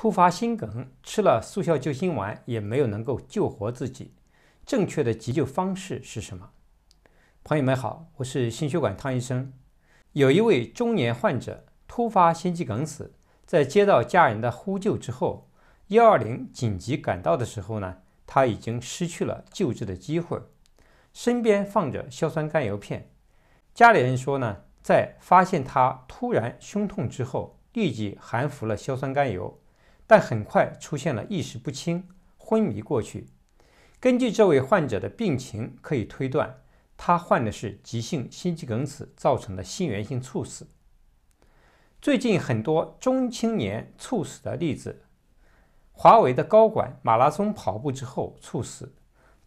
突发心梗，吃了速效救心丸也没有能够救活自己。正确的急救方式是什么？朋友们好，我是心血管汤医生。有一位中年患者突发心肌梗死，在接到家人的呼救之后，120紧急赶到的时候呢，他已经失去了救治的机会。身边放着硝酸甘油片，家里人说呢，在发现他突然胸痛之后，立即含服了硝酸甘油。但很快出现了意识不清、昏迷过去。根据这位患者的病情，可以推断他患的是急性心肌梗死造成的心源性猝死。最近很多中青年猝死的例子：华为的高管马拉松跑步之后猝死；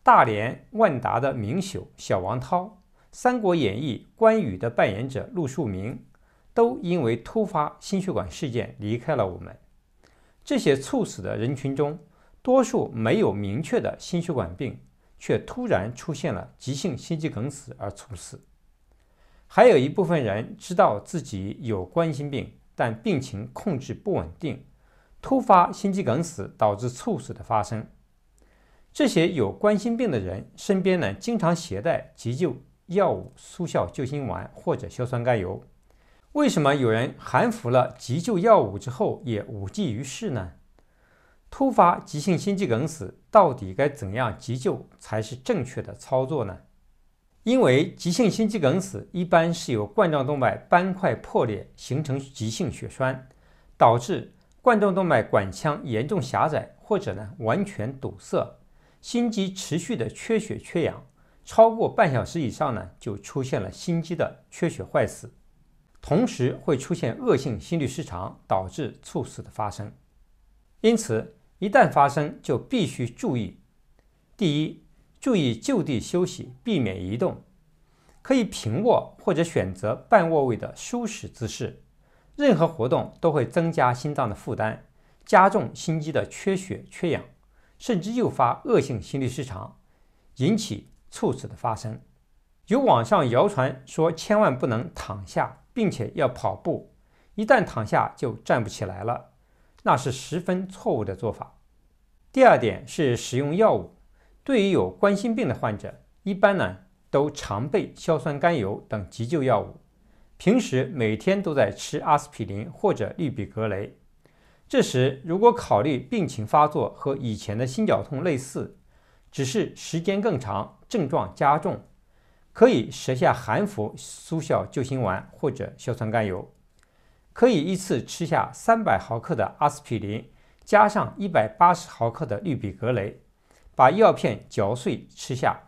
大连万达的明宿小王涛，《三国演义》关羽的扮演者陆树铭，都因为突发心血管事件离开了我们。这些猝死的人群中，多数没有明确的心血管病，却突然出现了急性心肌梗死而猝死。还有一部分人知道自己有冠心病，但病情控制不稳定，突发心肌梗死导致猝死的发生。这些有冠心病的人身边呢，经常携带急救药物速效救心丸或者硝酸甘油。为什么有人含服了急救药物之后也无济于事呢？突发急性心肌梗死到底该怎样急救才是正确的操作呢？因为急性心肌梗死一般是由冠状动脉斑块破裂形成急性血栓，导致冠状动脉管腔严重狭窄或者呢完全堵塞，心肌持续的缺血缺氧，超过半小时以上呢就出现了心肌的缺血坏死。同时会出现恶性心律失常，导致猝死的发生。因此，一旦发生，就必须注意：第一，注意就地休息，避免移动，可以平卧或者选择半卧位的舒适姿势。任何活动都会增加心脏的负担，加重心肌的缺血缺氧，甚至诱发恶性心律失常，引起猝死的发生。有网上谣传说千万不能躺下。并且要跑步，一旦躺下就站不起来了，那是十分错误的做法。第二点是使用药物，对于有关心病的患者，一般呢都常备硝酸甘油等急救药物，平时每天都在吃阿司匹林或者氯吡格雷。这时如果考虑病情发作和以前的心绞痛类似，只是时间更长，症状加重。可以舌下含服速效救心丸或者硝酸甘油，可以一次吃下三百毫克的阿司匹林，加上一百八十毫克的氯吡格雷，把药片嚼碎吃下。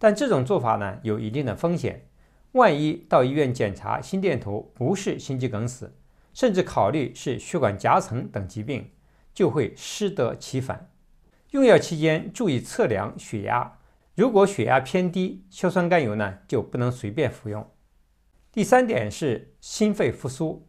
但这种做法呢，有一定的风险，万一到医院检查心电图不是心肌梗死，甚至考虑是血管夹层等疾病，就会适得其反。用药期间注意测量血压。如果血压偏低，硝酸甘油呢就不能随便服用。第三点是心肺复苏。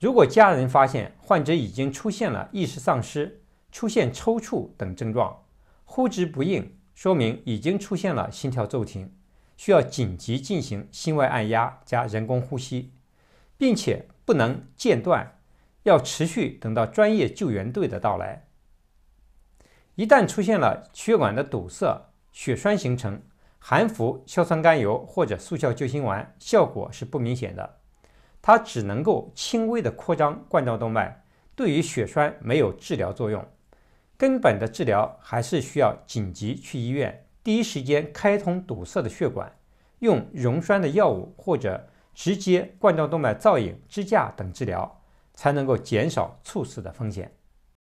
如果家人发现患者已经出现了意识丧失、出现抽搐等症状，呼之不应，说明已经出现了心跳骤停，需要紧急进行心外按压加人工呼吸，并且不能间断，要持续等到专业救援队的到来。一旦出现了血管的堵塞，血栓形成，含服硝酸甘油或者速效救心丸效果是不明显的，它只能够轻微的扩张冠状动脉，对于血栓没有治疗作用。根本的治疗还是需要紧急去医院，第一时间开通堵塞的血管，用溶栓的药物或者直接冠状动脉造影、支架等治疗，才能够减少猝死的风险。